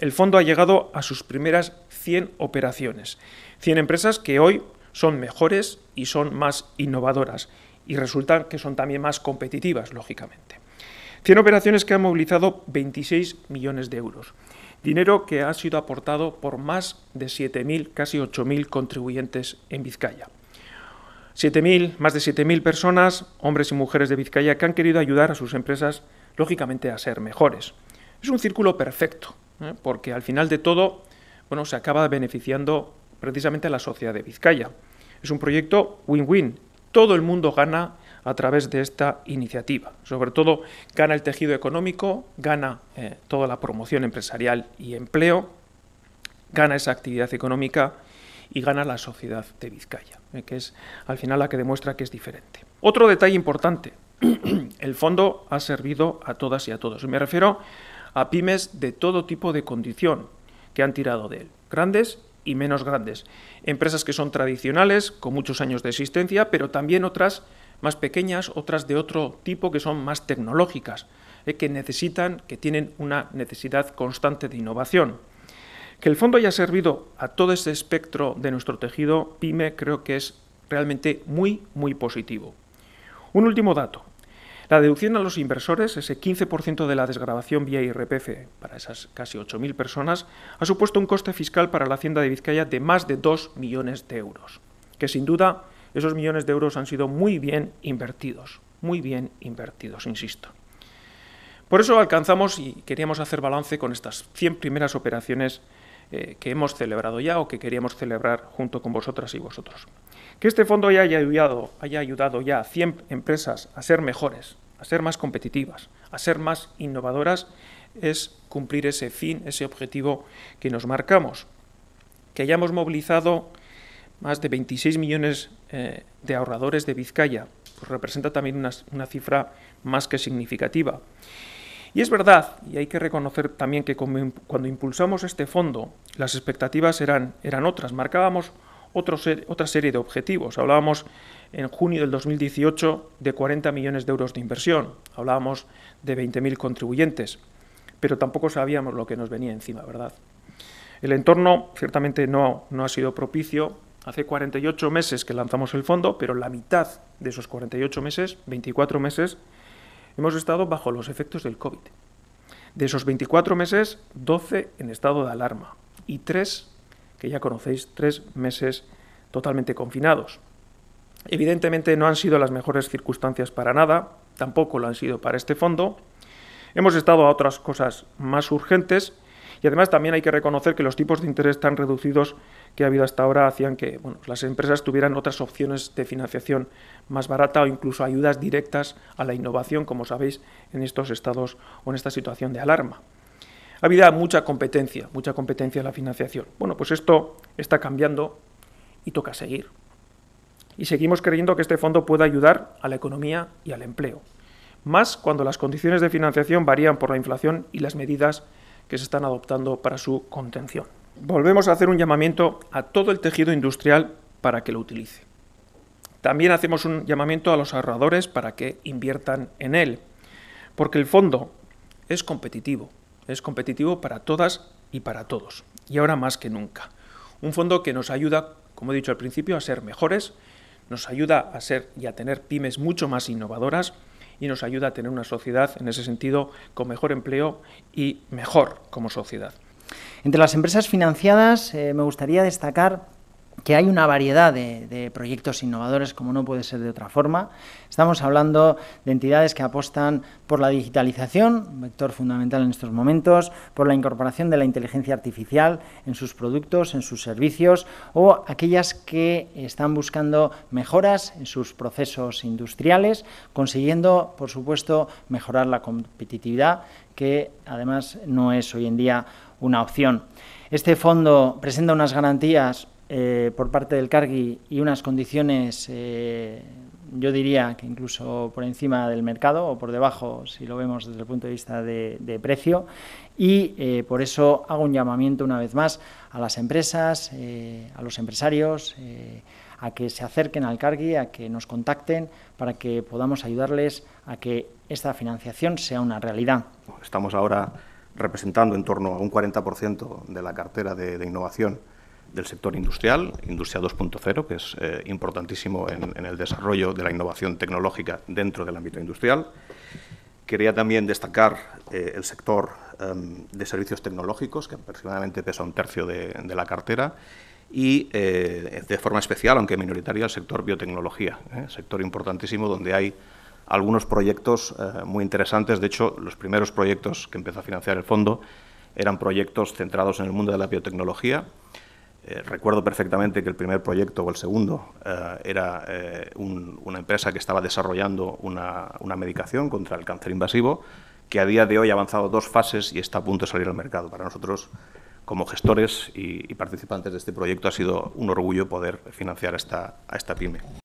el fondo ha llegado a sus primeras 100 operaciones. 100 empresas que hoy son mejores y son más innovadoras y resulta que son también más competitivas, lógicamente. 100 operaciones que han movilizado 26 millones de euros. Dinero que ha sido aportado por más de 7.000, casi 8.000 contribuyentes en Vizcaya. más de 7.000 personas, hombres y mujeres de Vizcaya, que han querido ayudar a sus empresas, lógicamente, a ser mejores. Es un círculo perfecto, ¿eh? porque al final de todo, bueno, se acaba beneficiando precisamente a la sociedad de Vizcaya. Es un proyecto win-win. Todo el mundo gana a través de esta iniciativa. Sobre todo, gana el tejido económico, gana eh, toda la promoción empresarial y empleo, gana esa actividad económica y gana la sociedad de Vizcaya, eh, que es al final la que demuestra que es diferente. Otro detalle importante, el fondo ha servido a todas y a todos. Me refiero a pymes de todo tipo de condición que han tirado de él, grandes y menos grandes. Empresas que son tradicionales, con muchos años de existencia, pero también otras más pequeñas, otras de otro tipo que son más tecnológicas, eh, que necesitan, que tienen una necesidad constante de innovación. Que el fondo haya servido a todo ese espectro de nuestro tejido pyme creo que es realmente muy, muy positivo. Un último dato. La deducción a los inversores, ese 15% de la desgrabación vía IRPF para esas casi 8.000 personas, ha supuesto un coste fiscal para la Hacienda de Vizcaya de más de 2 millones de euros, que sin duda esos millones de euros han sido muy bien invertidos, muy bien invertidos, insisto. Por eso alcanzamos y queríamos hacer balance con estas 100 primeras operaciones eh, que hemos celebrado ya o que queríamos celebrar junto con vosotras y vosotros. Que este fondo ya haya ayudado, haya ayudado ya a 100 empresas a ser mejores, a ser más competitivas, a ser más innovadoras, es cumplir ese fin, ese objetivo que nos marcamos. Que hayamos movilizado más de 26 millones eh, de ahorradores de Vizcaya, pues representa también una, cifra más que significativa. Y es verdad, y hay que reconocer también que cuando impulsamos este fondo, las expectativas eran, eran otras. Marcábamos otra serie de objetivos. Hablábamos en junio del 2018 de 40 millones de euros de inversión, hablábamos de 20.000 contribuyentes, pero tampoco sabíamos lo que nos venía encima, ¿verdad? El entorno ciertamente no, no ha sido propicio. Hace 48 meses que lanzamos el fondo, pero la mitad de esos 48 meses, 24 meses, hemos estado bajo los efectos del COVID. De esos 24 meses, 12 en estado de alarma y 3 que ya conocéis, tres meses totalmente confinados. Evidentemente no han sido las mejores circunstancias para nada, tampoco lo han sido para este fondo. Hemos estado a otras cosas más urgentes y además también hay que reconocer que los tipos de interés tan reducidos que ha habido hasta ahora hacían que las empresas tuvieran otras opciones de financiación más barata o incluso ayudas directas a la innovación, como sabéis, en estos estados o en esta situación de alarma habido mucha competencia, mucha competencia en la financiación. Bueno, pues esto está cambiando y toca seguir. Y seguimos creyendo que este fondo puede ayudar a la economía y al empleo, más cuando las condiciones de financiación varían por la inflación y las medidas que se están adoptando para su contención. Volvemos a hacer un llamamiento a todo el tejido industrial para que lo utilice. También hacemos un llamamiento a los ahorradores para que inviertan en él, porque el fondo es competitivo es competitivo para todas y para todos, y ahora más que nunca. Un fondo que nos ayuda, como he dicho al principio, a ser mejores, nos ayuda a ser y a tener pymes mucho más innovadoras y nos ayuda a tener una sociedad, en ese sentido, con mejor empleo y mejor como sociedad. Entre las empresas financiadas eh, me gustaría destacar que hay una variedad de, proyectos innovadores como no puede ser de otra forma. Estamos hablando de entidades que apostan por la digitalización, un vector fundamental en estos momentos, por la incorporación de la inteligencia artificial en sus productos, en sus servicios, o aquellas que están buscando mejoras en sus procesos industriales, consiguiendo, por supuesto, mejorar la competitividad, que además no es hoy en día una opción. Este fondo presenta unas garantías eh, por parte del Cargi y unas condiciones, eh, yo diría que incluso por encima del mercado o por debajo, si lo vemos desde el punto de vista de, precio. Y eh, por eso hago un llamamiento una vez más a las empresas, a los empresarios, a que se acerquen al Cargi, a que nos contacten para que podamos ayudarles a que esta financiación sea una realidad. Estamos ahora representando en torno a un 40% de la cartera de innovación del sector industrial, Industria 2.0, que es eh, importantísimo en, el desarrollo de la innovación tecnológica dentro del ámbito industrial. Quería también destacar eh, el sector em, de servicios tecnológicos, que aproximadamente pesa un tercio de, de la cartera, y eh, de forma especial, aunque minoritaria, el sector biotecnología, sector importantísimo donde hay algunos proyectos muy interesantes. De hecho, los primeros proyectos que empezó a financiar el fondo eran proyectos centrados en el mundo de la biotecnología, eh, recuerdo perfectamente que el primer proyecto o el segundo eh, era eh, una empresa que estaba desarrollando una, medicación contra el cáncer invasivo que a día de hoy ha avanzado dos fases y está a punto de salir al mercado. Para nosotros, como gestores y, participantes de este proyecto, ha sido un orgullo poder financiar a esta pyme.